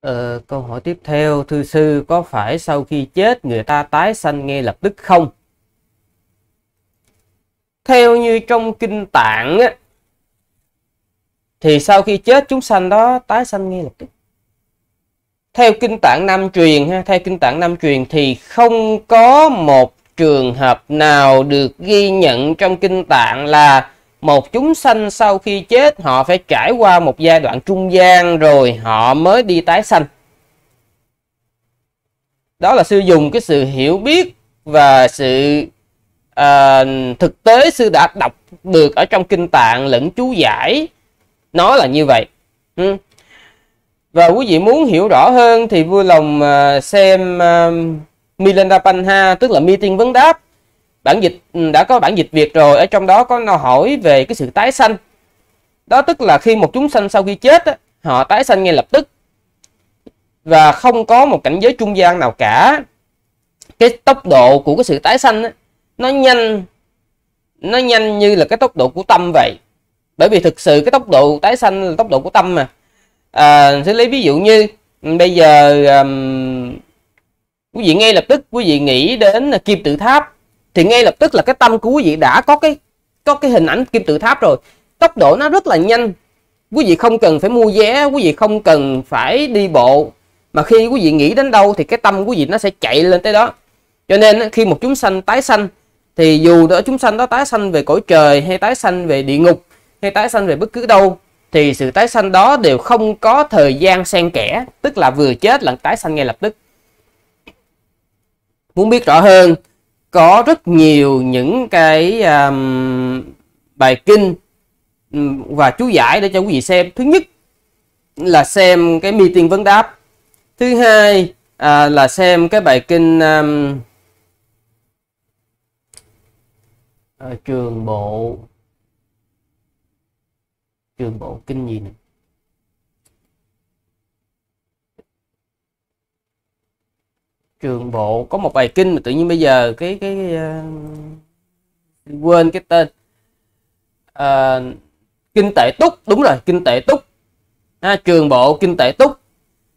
Ờ, câu hỏi tiếp theo, thư sư có phải sau khi chết người ta tái sanh ngay lập tức không? Theo như trong kinh tạng á, thì sau khi chết chúng sanh đó tái sanh ngay lập tức. Theo kinh tạng Nam truyền ha, theo kinh tạng Nam truyền thì không có một trường hợp nào được ghi nhận trong kinh tạng là một chúng sanh sau khi chết họ phải trải qua một giai đoạn trung gian rồi họ mới đi tái sanh đó là sư dùng cái sự hiểu biết và sự à, thực tế sư đã đọc được ở trong kinh tạng lẫn chú giải nó là như vậy ừ. và quý vị muốn hiểu rõ hơn thì vui lòng à, xem uh, à, Milanda Panha tức là meeting vấn đáp bản dịch ừ, đã có bản dịch Việt rồi ở trong đó có nó hỏi về cái sự tái sanh đó tức là khi một chúng sanh sau khi chết họ tái sanh ngay lập tức và không có một cảnh giới trung gian nào cả cái tốc độ của cái sự tái sanh nó nhanh nó nhanh như là cái tốc độ của tâm vậy bởi vì thực sự cái tốc độ tái sanh là tốc độ của tâm mà à, sẽ lấy ví dụ như ừ, bây giờ um, quý vị ngay lập tức quý vị nghĩ đến kim tự tháp thì ngay lập tức là cái tâm của quý vị đã có cái có cái hình ảnh kim tự tháp rồi tốc độ nó rất là nhanh quý vị không cần phải mua vé quý vị không cần phải đi bộ mà khi quý vị nghĩ đến đâu thì cái tâm quý vị nó sẽ chạy lên tới đó cho nên khi một chúng sanh tái sanh thì dù đó chúng sanh đó tái sanh về cõi trời hay tái sanh về địa ngục hay tái sanh về bất cứ đâu thì sự tái sanh đó đều không có thời gian xen kẽ tức là vừa chết là tái sanh ngay lập tức muốn biết rõ hơn có rất nhiều những cái um, bài kinh um, và chú giải để cho quý vị xem thứ nhất là xem cái meeting vấn đáp thứ hai à, là xem cái bài kinh um, ở à, trường bộ trường bộ kinh gì này trường bộ có một bài kinh mà tự nhiên bây giờ cái cái, cái uh, quên cái tên uh, kinh tệ túc đúng rồi kinh tệ túc ha, trường bộ kinh tệ túc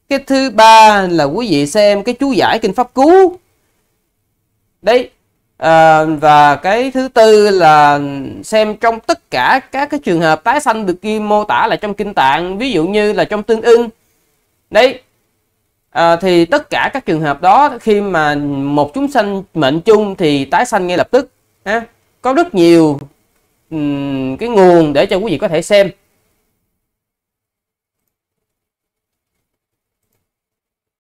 cái thứ ba là quý vị xem cái chú giải kinh pháp cứu đấy à, và cái thứ tư là xem trong tất cả các cái trường hợp tái sanh được ghi mô tả là trong kinh tạng ví dụ như là trong tương ưng đấy à, thì tất cả các trường hợp đó khi mà một chúng sanh mệnh chung thì tái sanh ngay lập tức ha. có rất nhiều um, cái nguồn để cho quý vị có thể xem